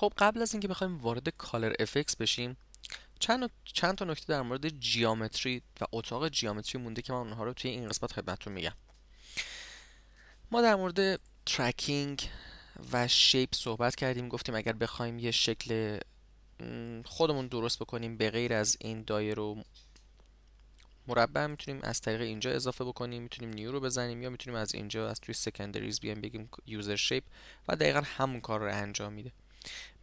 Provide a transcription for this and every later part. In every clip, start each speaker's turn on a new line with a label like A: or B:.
A: خب قبل از اینکه بخوایم وارد کالر افکس بشیم چند, چند تا نکته در مورد جیامتری و اتاق جیامتری مونده که من اونها رو توی این قسمت خدمتتون میگم ما در مورد تریکینگ و شیپ صحبت کردیم گفتیم اگر بخوایم یه شکل خودمون درست بکنیم به غیر از این دایر رو مربع میتونیم از طریق اینجا اضافه بکنیم میتونیم نیو رو بزنیم یا میتونیم از اینجا از توی سکندریز بیایم بگیم یوزر شیپ و دقیقا همون کار رو انجام میده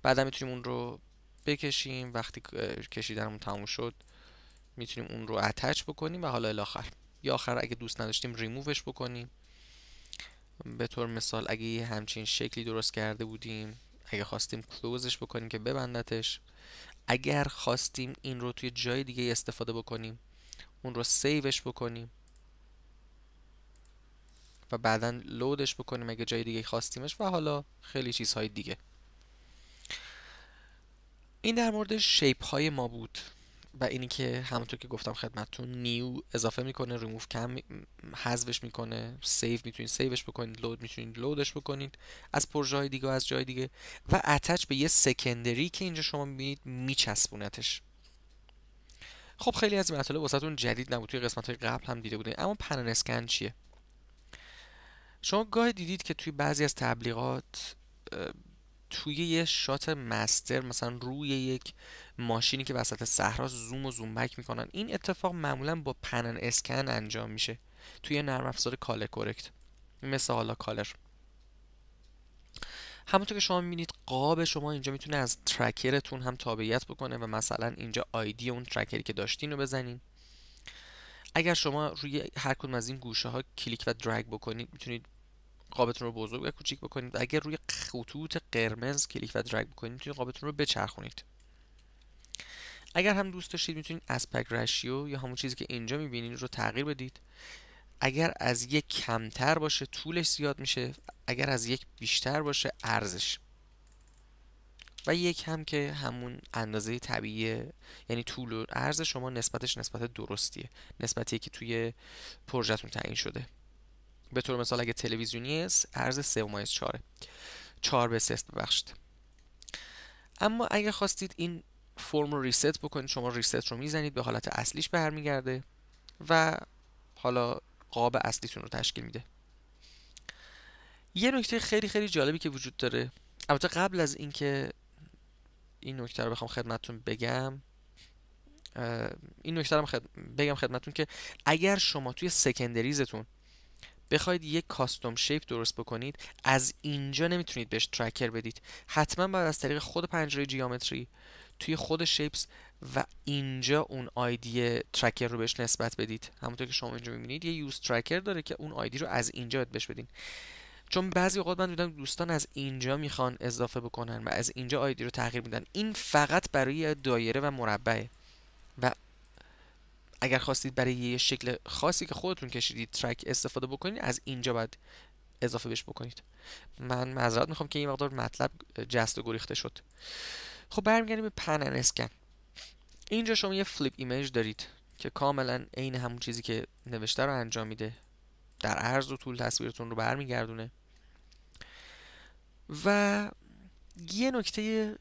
A: بعدا میتونیم اون رو بکشیم وقتی کشیدنمون تموم شد میتونیم اون رو اتچ بکنیم و حالا الاخر یا آخر اگه دوست نداشتیم ریمووش بکنیم به طور مثال اگه همچین شکلی درست کرده بودیم اگه خواستیم کلوزش بکنیم که ببندتش اگر خواستیم این رو توی جای دیگه استفاده بکنیم اون رو سیوش بکنیم و بعدا لودش بکنیم اگه جای دیگه خواستیمش و حالا خیلی چیزهای دیگه این در مورد شیپ های ما بود و اینی که همونطور که گفتم خدمتتون نیو اضافه میکنه ریموو کم حذفش میکنه سیو میتونید سیوش بکنید لود میتونید لودش بکنید از پروژه های دیگه و از جای دیگه و اتچ به یه سکندری که اینجا شما میبینید میچسبونتش خب خیلی از این مطالب واسهتون جدید نبود توی قسمت های قبل هم دیده بودین اما پنل اسکن چیه شما گاهی دیدید که توی بعضی از تبلیغات توی یه شات مستر مثلا روی یک ماشینی که وسط صحرا زوم و زوم بک میکنن این اتفاق معمولا با پنن اسکن انجام میشه توی نرم افزار کالر کرکت مثل حالا کالر همونطور که شما میبینید قاب شما اینجا میتونه از ترکرتون هم تابعیت بکنه و مثلا اینجا آیدی اون ترکری که داشتین رو بزنین اگر شما روی هر کدوم از این گوشه ها کلیک و درگ بکنید میتونید قابتون رو بزرگ و کوچیک بکنید اگر روی خطوط قرمز کلیک و درگ بکنید میتونید قابتون رو بچرخونید اگر هم دوست داشتید میتونید اسپک رشیو یا همون چیزی که اینجا میبینید رو تغییر بدید اگر از یک کمتر باشه طولش زیاد میشه اگر از یک بیشتر باشه ارزش و یک هم که همون اندازه طبیعی یعنی طول و عرض شما نسبتش نسبت درستیه نسبتی که توی پروژهتون تعیین شده به طور مثال اگه تلویزیونی است ارز 3 و 4 4 به است ببخشید اما اگه خواستید این فرم رو ریست بکنید شما ریست رو میزنید به حالت اصلیش برمیگرده و حالا قاب اصلیتون رو تشکیل میده یه نکته خیلی خیلی جالبی که وجود داره البته قبل از اینکه این نکته رو بخوام خدمتتون بگم این نکته رو بگم خدمتون که اگر شما توی سکندریزتون بخواید یک کاستوم شیپ درست بکنید از اینجا نمیتونید بهش ترکر بدید حتما باید از طریق خود پنجره جیامتری توی خود شیپس و اینجا اون آیدی ترکر رو بهش نسبت بدید همونطور که شما اینجا میبینید یه یوز ترکر داره که اون آیدی رو از اینجا بهش بدین چون بعضی اوقات من دیدم دوستان از اینجا میخوان اضافه بکنن و از اینجا آیدی رو تغییر میدن این فقط برای دایره و مربعه و اگر خواستید برای یه شکل خاصی که خودتون کشیدید ترک استفاده بکنید از اینجا باید اضافه بش بکنید من معذرت میخوام که این مقدار مطلب جست و گریخته شد خب برمیگردیم به پنن اسکن اینجا شما یه فلیپ ایمیج دارید که کاملا عین همون چیزی که نوشته رو انجام میده در عرض و طول تصویرتون رو برمیگردونه و یه نکته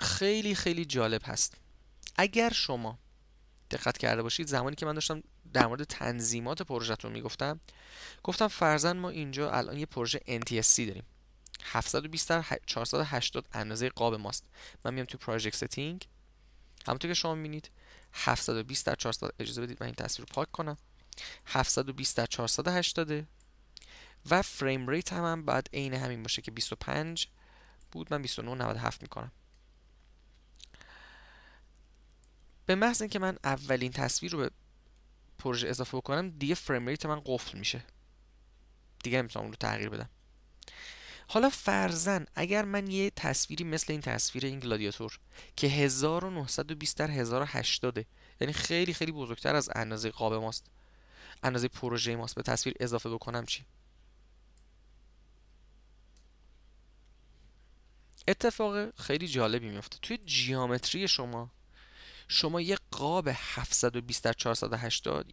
A: خیلی خیلی جالب هست اگر شما دقت کرده باشید زمانی که من داشتم در مورد تنظیمات پروژهتون میگفتم گفتم فرزن ما اینجا الان یه پروژه NTSC داریم 720 در 480 اندازه قاب ماست من میام تو پروژه ستینگ همونطور که شما میبینید 720 در 400 اجازه بدید من این تصویر رو پاک کنم 720 در 480 و فریم ریت هم, هم بعد عین همین باشه که 25 بود من 29.97 میکنم به محض اینکه من اولین تصویر رو به پروژه اضافه بکنم دیگه فریم ریت من قفل میشه دیگه نمیتونم اون رو تغییر بدم حالا فرزن اگر من یه تصویری مثل این تصویر این گلادیاتور که 1920 در 1080 یعنی خیلی خیلی بزرگتر از اندازه قاب ماست اندازه پروژه ماست به تصویر اضافه بکنم چی اتفاق خیلی جالبی میفته توی جیامتری شما شما یه قاب 720 در 480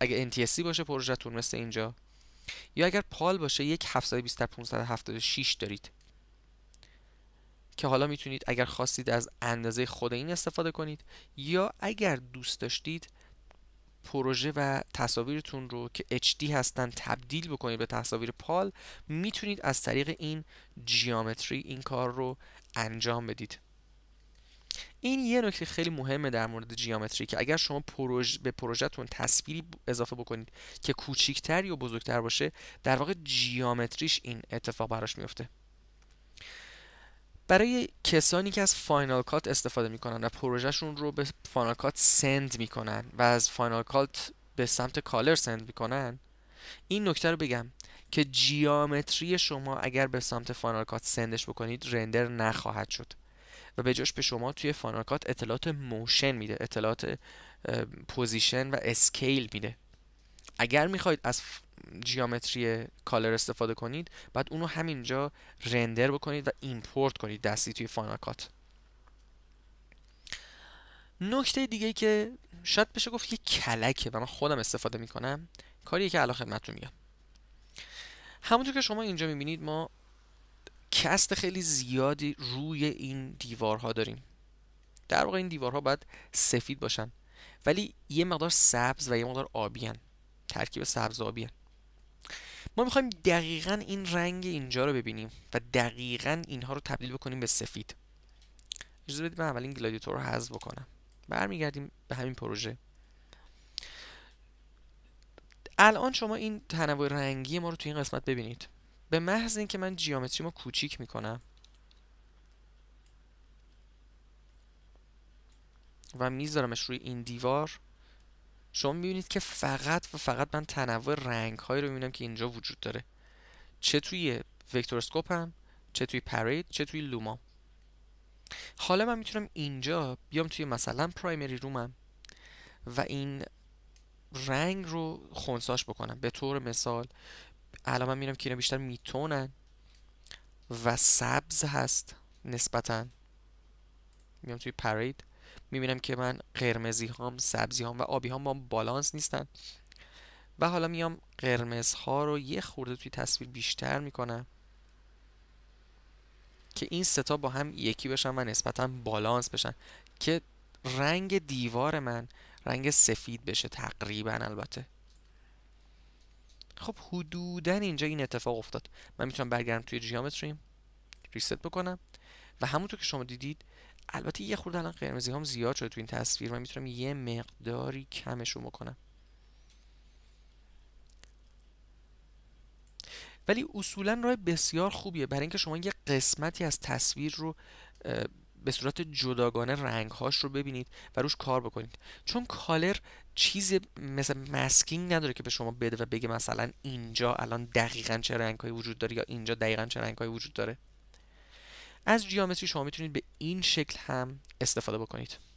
A: اگر NTSC باشه پروژهتون مثل اینجا یا اگر پال باشه یک 720 در 576 دارید که حالا میتونید اگر خواستید از اندازه خود این استفاده کنید یا اگر دوست داشتید پروژه و تصاویرتون رو که HD هستن تبدیل بکنید به تصاویر پال میتونید از طریق این جیامتری این کار رو انجام بدید این یه نکته خیلی مهمه در مورد جیامتری که اگر شما پروژ به پروژهتون تصویری اضافه بکنید که کوچیکتر یا بزرگتر باشه در واقع جیامتریش این اتفاق براش میفته برای کسانی که از فاینال کات استفاده میکنن و پروژهشون رو به فاینال کات سند میکنن و از فاینال کات به سمت کالر سند میکنن این نکته رو بگم که جیامتری شما اگر به سمت فاینال کات سندش بکنید رندر نخواهد شد و به جاش به شما توی فاناکات اطلاعات موشن میده اطلاعات پوزیشن و اسکیل میده اگر میخواید از جیامتری کالر استفاده کنید بعد اونو همینجا رندر بکنید و ایمپورت کنید دستی توی فاناکات نکته دیگه که شاید بشه گفت یه کلکه و من خودم استفاده میکنم کاریه که علا خدمتتون میاد همونطور که شما اینجا میبینید ما کست خیلی زیادی روی این دیوارها داریم در واقع این دیوارها باید سفید باشن ولی یه مقدار سبز و یه مقدار آبی هن. ترکیب سبز آبی هن. ما میخوایم دقیقا این رنگ اینجا رو ببینیم و دقیقا اینها رو تبدیل بکنیم به سفید اجازه بدید من اول این گلادیتور رو حذف بکنم برمیگردیم به همین پروژه الان شما این تنوع رنگی ما رو تو این قسمت ببینید به محض اینکه من جیومتریمو کوچیک میکنم و میذارمش روی این دیوار شما میبینید که فقط و فقط من تنوع رنگ هایی رو میبینم که اینجا وجود داره چه توی وکتورسکوپ هم چه توی پرید چه توی لوما حالا من میتونم اینجا بیام توی مثلا پرایمری رومم و این رنگ رو خونساش بکنم به طور مثال الان من میرم که اینا بیشتر میتونن و سبز هست نسبتا میام توی پرید میبینم که من قرمزی هام سبزی هام و آبی هام با بالانس نیستن و حالا میام قرمز ها رو یه خورده توی تصویر بیشتر میکنم که این ستا با هم یکی بشن و نسبتا بالانس بشن که رنگ دیوار من رنگ سفید بشه تقریبا البته خب حدودا اینجا این اتفاق افتاد من میتونم برگردم توی جیامتری ریست بکنم و همونطور که شما دیدید البته یه خورده الان قرمزی هم زیاد شده تو این تصویر من میتونم یه مقداری کمشون بکنم ولی اصولا راه بسیار خوبیه برای اینکه شما یه قسمتی از تصویر رو به صورت جداگانه هاش رو ببینید و روش کار بکنید چون کالر چیز مثل مسکینگ نداره که به شما بده و بگه مثلا اینجا الان دقیقا چه رنگهایی وجود داره یا اینجا دقیقا چه های وجود داره از جیامتری شما میتونید به این شکل هم استفاده بکنید